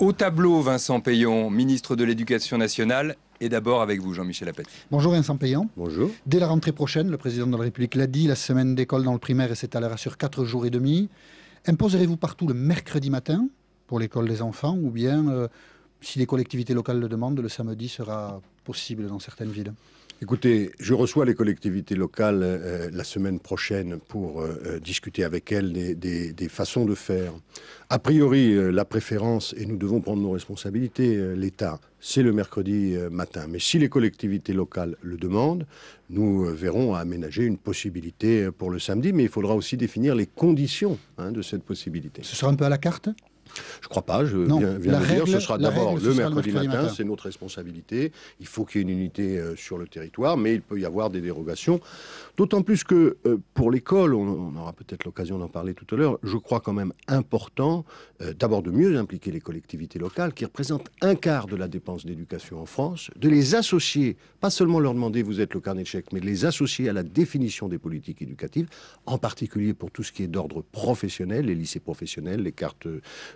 Au tableau, Vincent Payon, ministre de l'Éducation nationale, et d'abord avec vous, Jean-Michel Appetit. Bonjour Vincent Payon. Bonjour. Dès la rentrée prochaine, le président de la République l'a dit, la semaine d'école dans le primaire s'étalera sur 4 jours et demi. Imposerez-vous partout le mercredi matin pour l'école des enfants ou bien, euh, si les collectivités locales le demandent, le samedi sera possible dans certaines villes Écoutez, je reçois les collectivités locales euh, euh, la semaine prochaine pour euh, discuter avec elles des, façons de faire. A priori, la préférence, et nous devons prendre nos responsabilités, l'État, c'est le mercredi matin. Mais si les collectivités locales le demandent, nous verrons à aménager une possibilité pour le samedi, mais il faudra aussi définir les conditions hein, de cette possibilité. Ce sera un peu à la carte je crois pas. Je viens, de dire, ce sera d'abord le, mercredi, matin, c'est notre responsabilité. Il faut qu'il y ait une unité euh, sur le territoire, mais il peut y avoir des dérogations. D'autant plus que euh, pour l'école, on, aura peut-être l'occasion d'en parler tout à l'heure, je crois quand même important euh, d'abord de mieux impliquer les collectivités locales qui représentent un quart de la dépense d'éducation en France, de les associer, pas seulement leur demander vous êtes le carnet de chèques, mais de les associer à la définition des politiques éducatives, en particulier pour tout ce qui est d'ordre professionnel, les lycées professionnels, les cartes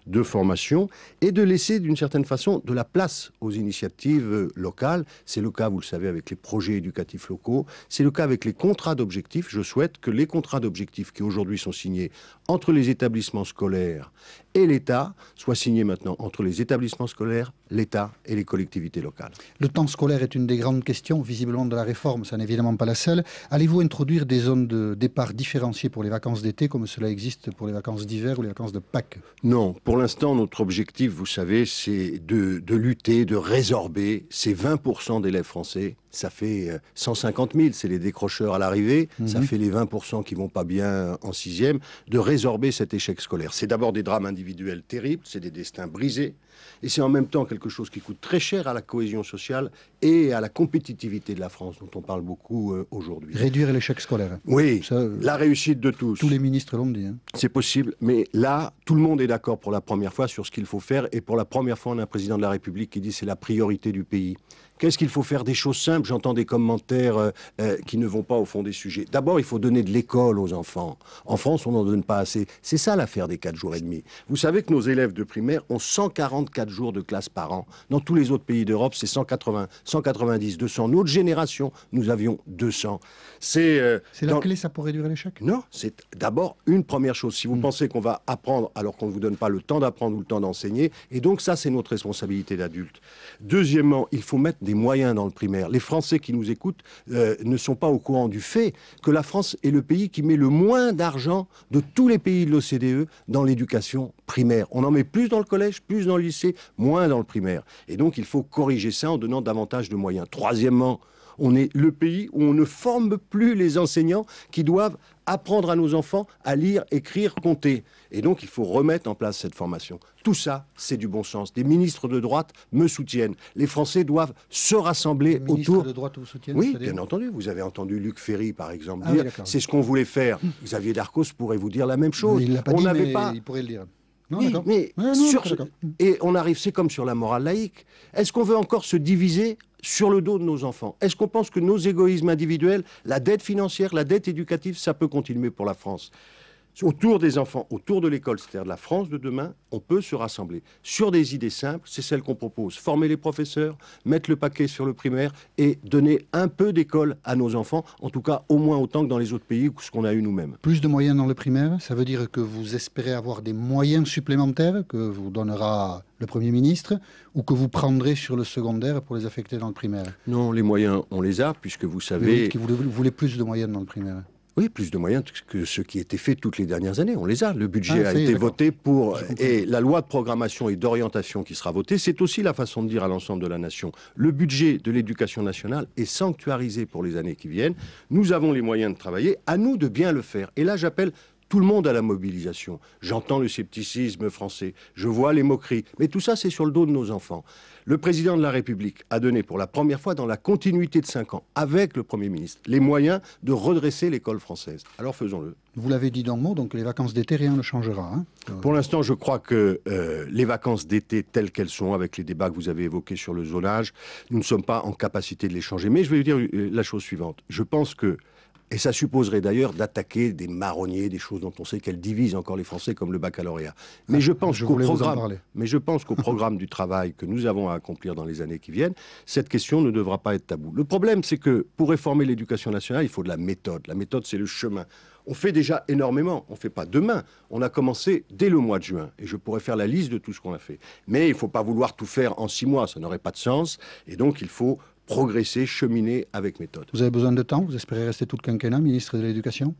de formation et de laisser d'une certaine façon de la place aux initiatives euh, locales. C'est le cas, vous le savez, avec les projets éducatifs locaux. C'est le cas avec les contrats d'objectifs. Je souhaite que les contrats d'objectifs qui aujourd'hui sont signés entre les établissements scolaires et l'État soient signés maintenant entre les établissements scolaires, l'État et les collectivités locales. Le temps scolaire est une des grandes questions, visiblement, de la réforme. Ça n'est évidemment pas la seule. Allez-vous introduire des zones de départ différenciées pour les vacances d'été, comme cela existe pour les vacances d'hiver ou les vacances de Pâques Non. Pour pour l'instant, notre objectif, vous savez, c'est de, de, lutter, de résorber ces 20% d'élèves français ça fait 150 euh, 000, c'est les décrocheurs à l'arrivée, ça mhm. fait les 20% qui vont pas bien en sixième, de résorber cet échec scolaire. C'est d'abord des drames individuels terribles, c'est des destins brisés, et c'est en même temps quelque chose qui coûte très cher à la cohésion sociale et à la compétitivité de la France, dont on parle beaucoup euh, aujourd'hui. Réduire l'échec scolaire. Oui, euh, la réussite de tous. Tous les ministres l'ont dit. Hein. C'est possible, mais là, tout le monde est d'accord pour la première fois sur ce qu'il faut faire, et pour la première fois, on a un président de la République qui dit c'est la priorité du pays. Qu'est-ce qu'il faut faire Des choses simples. J'entends des commentaires euh, euh, qui ne vont pas au fond des sujets. D'abord, il faut donner de l'école aux enfants. En France, on n'en donne pas assez. C'est ça l'affaire des 4 jours et demi. Vous savez que nos élèves de primaire ont 144 jours de classe par an. Dans tous les autres pays d'Europe, c'est 180, 190, 200. Notre génération, nous avions 200. C'est euh, C'est la clé, ça, pour réduire l'échec Non, c'est d'abord une première chose. Si vous hmm. pensez qu'on va apprendre alors qu'on ne vous donne pas le temps d'apprendre ou le temps d'enseigner, et donc ça, c'est notre responsabilité d'adulte. Deuxièmement, il faut mettre des moyens dans le primaire. Les Français qui nous écoutent euh, ne sont pas au courant du fait que la France est le pays qui met le moins d'argent de tous les pays de l'OCDE dans l'éducation primaire. On en met plus dans le collège, plus dans le lycée, moins dans le primaire. Et donc il faut corriger ça en donnant davantage de moyens. Troisièmement, on est le pays où on ne forme plus les enseignants qui doivent apprendre à nos enfants à lire, écrire, compter. Et donc, il faut remettre en place cette formation. Tout ça, c'est du bon sens. Des ministres de droite me soutiennent. Les Français doivent se rassembler Les autour. de droite vous soutiennent Oui, bien entendu. Vous avez entendu Luc Ferry, par exemple, ah dire c'est ce qu'on voulait faire. Xavier Darcos pourrait vous dire la même chose. Il on n'avait pas. Il pourrait le dire mais et on arrive, c'est comme sur la morale laïque. Est-ce qu'on veut encore se diviser sur le dos de nos enfants Est-ce qu'on pense que nos égoïsmes individuels, la dette financière, la dette éducative, ça peut continuer pour la France autour des enfants, autour de l'école, c'est-à-dire de la France de demain, on peut se rassembler sur des idées simples, c'est celles qu'on propose. Former les professeurs, mettre le paquet sur le primaire et donner un peu d'école à nos enfants, en tout cas au moins autant que dans les autres pays ou ce qu'on a eu nous-mêmes. Plus de moyens dans le primaire, ça veut dire que vous espérez avoir des moyens supplémentaires que vous donnera le Premier ministre ou que vous prendrez sur le secondaire pour les affecter dans le primaire Non, les moyens, on les a, puisque vous savez... vous voulez plus de moyens dans le primaire oui, plus de moyens que ce qui était fait toutes les dernières années. On les a. Le budget ah, a été voté pour. Et la loi de programmation et d'orientation qui sera votée, c'est aussi la façon de dire à l'ensemble de la nation le budget de l'éducation nationale est sanctuarisé pour les années qui viennent. Nous avons les moyens de travailler. À nous de bien le faire. Et là, j'appelle tout le monde à la mobilisation. J'entends le scepticisme français, je vois les moqueries, mais tout ça c'est sur le dos de nos enfants. Le président de la République a donné pour la première fois dans la continuité de cinq ans, avec le Premier ministre, les moyens de redresser l'école française. Alors faisons-le. Vous l'avez dit dans le mot, donc les vacances d'été, rien ne changera. Hein. pour l'instant, je crois que euh, les vacances d'été telles qu'elles sont, avec les débats que vous avez évoqués sur le zonage, nous ne sommes pas en capacité de les changer. Mais je vais vous dire euh, la chose suivante. Je pense que et ça supposerait d'ailleurs d'attaquer des marronniers, des choses dont on sait qu'elles divisent encore les Français, comme le baccalauréat. Mais ah, je pense qu'au programme, je pense qu'au programme du travail que nous avons à accomplir dans les années qui viennent, cette question ne devra pas être taboue. Le problème, c'est que pour réformer l'éducation nationale, il faut de la méthode. La méthode, c'est le chemin. On fait déjà énormément, on ne fait pas demain. On a commencé dès le mois de juin, et je pourrais faire la liste de tout ce qu'on a fait. Mais il ne faut pas vouloir tout faire en six mois, ça n'aurait pas de sens, et donc il faut progresser, cheminer avec méthode. Vous avez besoin de temps Vous espérez rester tout quinquennat ministre de l'Éducation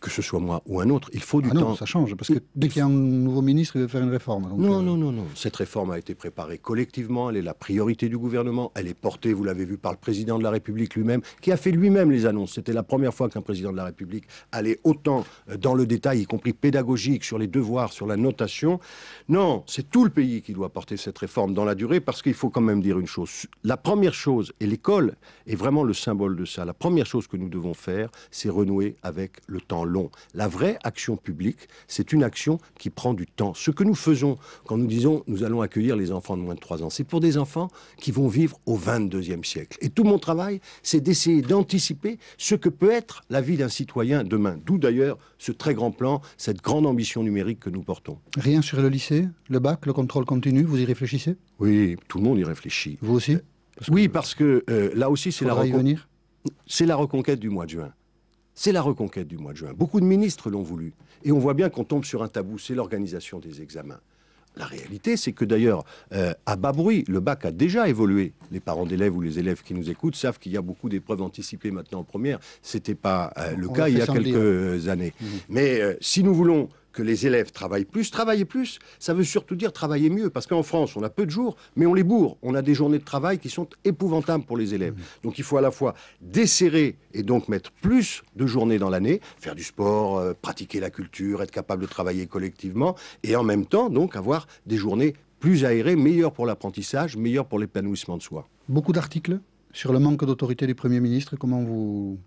que ce soit moi ou un autre, il faut ah du ah non, temps. Ça change, parce que dès qu'il y a un nouveau ministre, il veut faire une réforme. non, euh, non, non, non. Cette réforme a été préparée collectivement, elle est la priorité du gouvernement, elle est portée, vous l'avez vu, par le président de la République lui-même, qui a fait lui-même les annonces. C'était la première fois qu'un président de la République allait autant euh, dans le détail, y compris pédagogique, sur les devoirs, sur la notation. Non, c'est tout le pays qui doit porter cette réforme dans la durée, parce qu'il faut quand même dire une chose. La première chose, et l'école est vraiment le symbole de ça, la première chose que nous devons faire, c'est renouer avec le temps la vraie action publique, c'est une action qui prend du temps. Ce que nous faisons quand nous disons nous allons accueillir les enfants de moins de 3 ans, c'est pour des enfants qui vont vivre au 22e siècle. Et tout mon travail, c'est d'essayer d'anticiper ce que peut être la vie d'un citoyen demain. D'où d'ailleurs ce très grand plan, cette grande ambition numérique que nous portons. Rien sur le lycée, le bac, le contrôle continu, vous y réfléchissez Oui, tout le monde y réfléchit. Vous aussi Oui, parce que euh, là aussi, c'est la, la reconquête du mois de juin c'est la reconquête du mois de juin. Beaucoup de ministres l'ont voulu. Et on voit bien qu'on tombe sur un tabou, c'est l'organisation des examens. La réalité, c'est que d'ailleurs, euh, à bas bruit, le bac a déjà évolué. Les parents d'élèves ou les élèves qui nous écoutent savent qu'il y a beaucoup d'épreuves anticipées maintenant en première. Ce n'était pas euh, le cas il y a quelques années. Mmh. Mais euh, si nous voulons que les élèves travaillent plus. Travailler plus, ça veut surtout dire travailler mieux, parce qu'en France, on a peu de jours, mais on les bourre. On a des journées de travail qui sont épouvantables pour les élèves. Mmh. Donc il faut à la fois desserrer et donc mettre plus de journées dans l'année, faire du sport, euh, pratiquer la culture, être capable de travailler collectivement, et en même temps, donc, avoir des journées plus aérées, meilleures pour l'apprentissage, meilleures pour l'épanouissement de soi. Beaucoup d'articles sur le manque d'autorité du Premier ministre, comment vous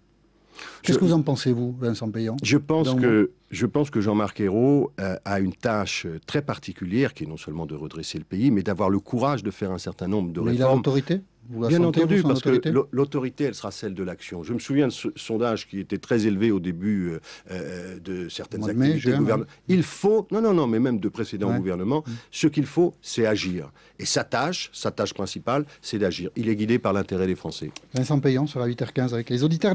Qu'est-ce que vous en pensez, vous, Vincent Payan je pense, que, je que Jean-Marc Ayrault euh, a une tâche euh, très particulière, qui est non seulement de redresser le pays, mais d'avoir le courage de faire un certain nombre de réformes. Il a l'autorité Bien entendu, parce que l'autorité, elle sera celle de l'action. Je me souviens de ce sondage qui était très élevé au début euh, de certaines activités gouvernementales. Hein. Il faut, non, non, non, mais même de précédents gouvernements, mm. ce qu'il faut, c'est agir. Et sa tâche, sa tâche principale, c'est d'agir. Il est guidé par l'intérêt des Français. Vincent Payan sera 8h15 avec les auditeurs